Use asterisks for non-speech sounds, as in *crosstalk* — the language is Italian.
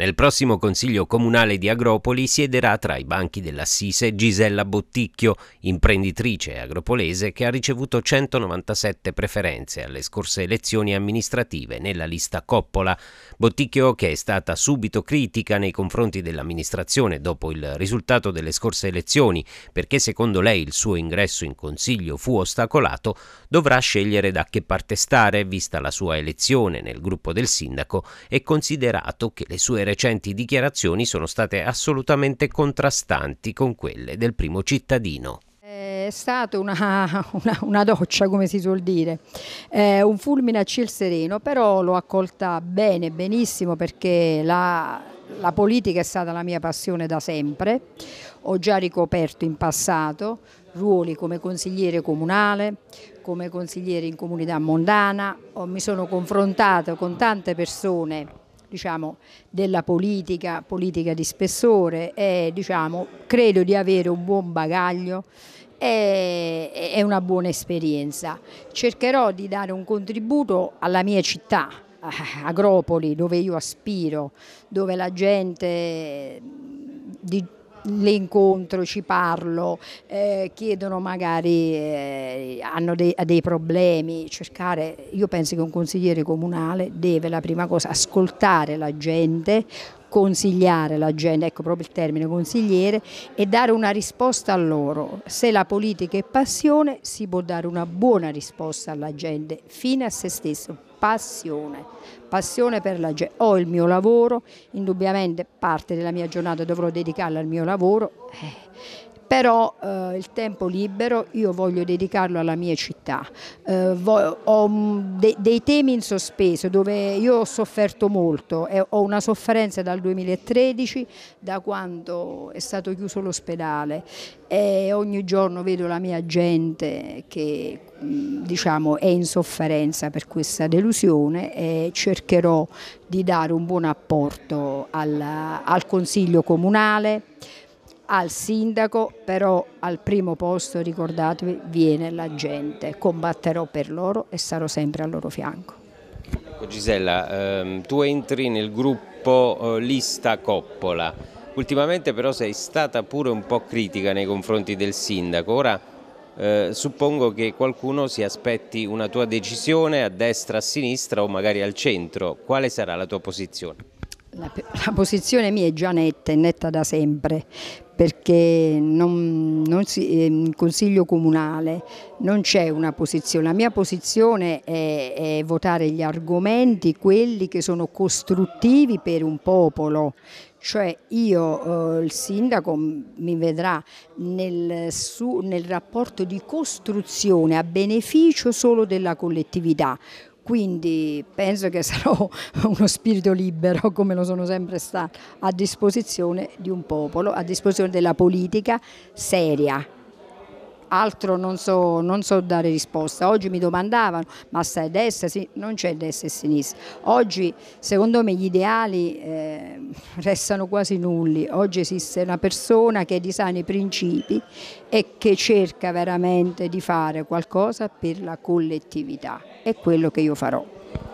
Nel prossimo Consiglio Comunale di Agropoli siederà tra i banchi dell'Assise Gisella Botticchio, imprenditrice agropolese che ha ricevuto 197 preferenze alle scorse elezioni amministrative nella lista Coppola. Botticchio, che è stata subito critica nei confronti dell'amministrazione dopo il risultato delle scorse elezioni, perché secondo lei il suo ingresso in Consiglio fu ostacolato, dovrà scegliere da che parte stare, vista la sua elezione nel gruppo del sindaco e considerato che le sue recenti dichiarazioni sono state assolutamente contrastanti con quelle del primo cittadino. È stata una, *laughs* una, una, doccia, come si suol dire, eh, un fulmine a ciel sereno, però l'ho accolta bene, benissimo, perché la, la politica è stata la mia passione da sempre. Ho già ricoperto in passato ruoli come consigliere comunale, come consigliere in comunità mondana, mi sono confrontato con tante persone diciamo, della politica, politica di spessore e diciamo, credo di avere un buon bagaglio e, una buona esperienza. Cercherò di dare un contributo alla mia città, eh, Agropoli, dove io aspiro, dove la gente di le incontro, ci parlo, eh, chiedono magari, eh, hanno dei, dei, problemi, cercare, io penso che un consigliere comunale deve la prima cosa ascoltare la gente, consigliare la gente, ecco proprio il termine consigliere, e dare una risposta a loro. Se la politica è passione si può dare una buona risposta alla gente, fine a se stesso passione. Passione per la gente. Ho il mio lavoro, indubbiamente parte della mia giornata dovrò dedicarla al mio lavoro. Eh però eh, il tempo libero io voglio dedicarlo alla mia città. Eh, ho mm, de dei temi in sospeso dove io ho sofferto molto, eh, ho una sofferenza dal 2013, da quando è stato chiuso l'ospedale e ogni giorno vedo la mia gente che mm, diciamo, è in sofferenza per questa delusione e cercherò di dare un buon apporto al, al Consiglio Comunale, al sindaco però al primo posto, ricordatevi, viene la gente. Combatterò per loro e sarò sempre al loro fianco. Ecco, Gisella, ehm, tu entri nel gruppo eh, Lista Coppola. Ultimamente però sei stata pure un po' critica nei confronti del sindaco. Ora eh, suppongo che qualcuno si aspetti una tua decisione a destra, a sinistra o magari al centro. Quale sarà la tua posizione? La, la, posizione mia è già netta, è netta da sempre, perché non, non si, ehm, in consiglio comunale non c'è una posizione. La mia posizione è, è votare gli argomenti, quelli che sono costruttivi per un popolo, cioè io eh, il sindaco mi vedrà nel, su, nel, rapporto di costruzione a beneficio solo della collettività, quindi penso che *laughs* sarò uno spirito libero, come lo sono sempre stato, a disposizione di un popolo, a disposizione della politica seria altro non so, non so dare risposta. Oggi mi domandavano, ma stai destra? Sì, non c'è destra e sinistra. Oggi secondo me gli ideali eh, *laughs* restano quasi nulli. Oggi esiste una persona che è di sani principi e che cerca veramente di fare qualcosa per la collettività. È quello che io farò.